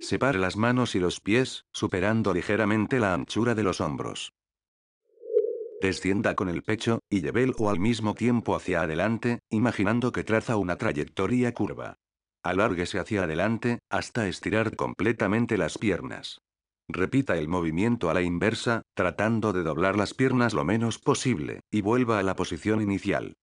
Separe las manos y los pies, superando ligeramente la anchura de los hombros. Descienda con el pecho, y o al mismo tiempo hacia adelante, imaginando que traza una trayectoria curva. Alárguese hacia adelante, hasta estirar completamente las piernas. Repita el movimiento a la inversa, tratando de doblar las piernas lo menos posible, y vuelva a la posición inicial.